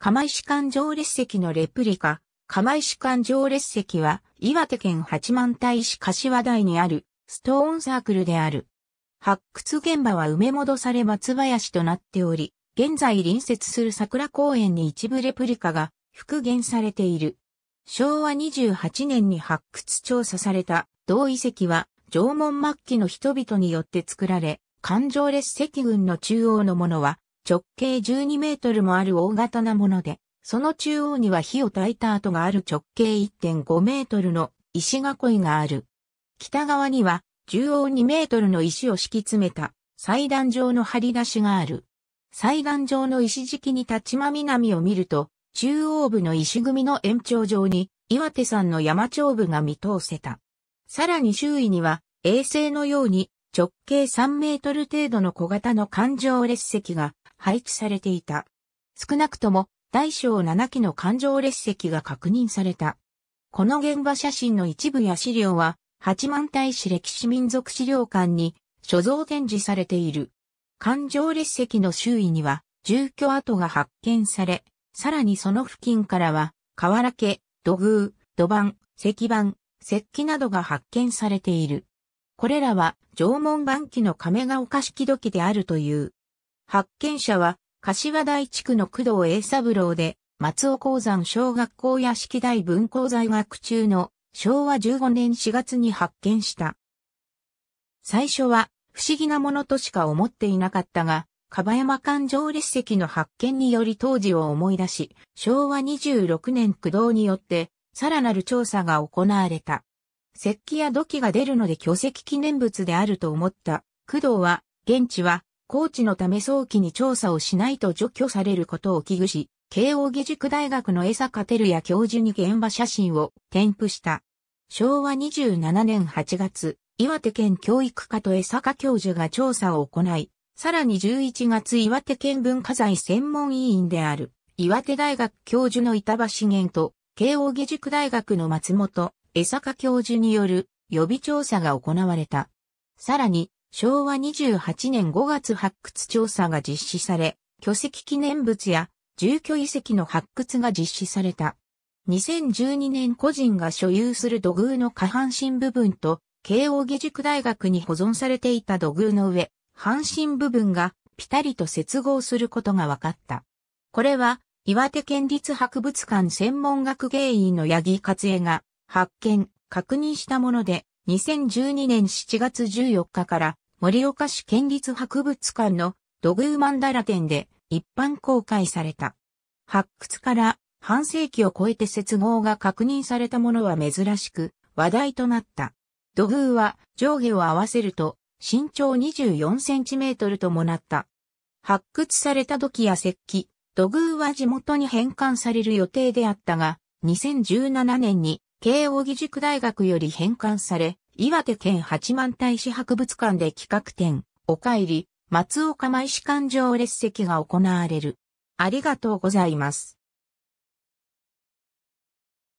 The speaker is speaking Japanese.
釜石館上列席のレプリカ、釜石館上列席は、岩手県八幡平市柏台にある、ストーンサークルである。発掘現場は埋め戻され松林となっており、現在隣接する桜公園に一部レプリカが復元されている。昭和28年に発掘調査された同遺跡は縄文末期の人々によって作られ、環状列石群の中央のものは直径12メートルもある大型なもので、その中央には火を焚いた跡がある直径1.5メートルの石囲いがある。北側には縦横2メートルの石を敷き詰めた祭壇状の張り出しがある。祭壇状の石敷きに立ち間南を見ると、中央部の石組の延長上に岩手山の山頂部が見通せた。さらに周囲には衛星のように直径3メートル程度の小型の環状列石が配置されていた。少なくとも大小7機の艦上列席が確認された。この現場写真の一部や資料は、八幡大使歴史民族資料館に所蔵展示されている。艦上列席の周囲には住居跡が発見され、さらにその付近からは、瓦家、土偶、土板、石板、石器などが発見されている。これらは縄文晩期の亀がお式土器であるという。発見者は、柏台地区の工藤栄三郎で、松尾鉱山小学校屋敷大文校在学中の昭和15年4月に発見した。最初は不思議なものとしか思っていなかったが、かばやま環状列石の発見により当時を思い出し、昭和26年駆動によって、さらなる調査が行われた。石器や土器が出るので巨石記念物であると思った。工藤は、現地は高知のため早期に調査をしないと除去されることを危惧し、慶応義塾大学の江坂照也教授に現場写真を添付した。昭和27年8月、岩手県教育課と江坂教授が調査を行い、さらに11月岩手県文化財専門委員である岩手大学教授の板橋源と慶応義塾大学の松本江坂教授による予備調査が行われた。さらに昭和28年5月発掘調査が実施され、巨石記念物や住居遺跡の発掘が実施された。2012年個人が所有する土偶の下半身部分と、慶応義塾大学に保存されていた土偶の上、半身部分がピタリと接合することが分かった。これは、岩手県立博物館専門学芸員の八木克恵が発見、確認したもので、2012年7月14日から盛岡市県立博物館の土偶ンダラ展で一般公開された。発掘から半世紀を超えて接合が確認されたものは珍しく話題となった。土偶は上下を合わせると身長24センチメートルともなった。発掘された土器や石器、土偶は地元に返還される予定であったが、2017年に慶応義塾大学より返還され、岩手県八幡大使博物館で企画展、お帰り、松岡舞士館上列席が行われる。ありがとうございます。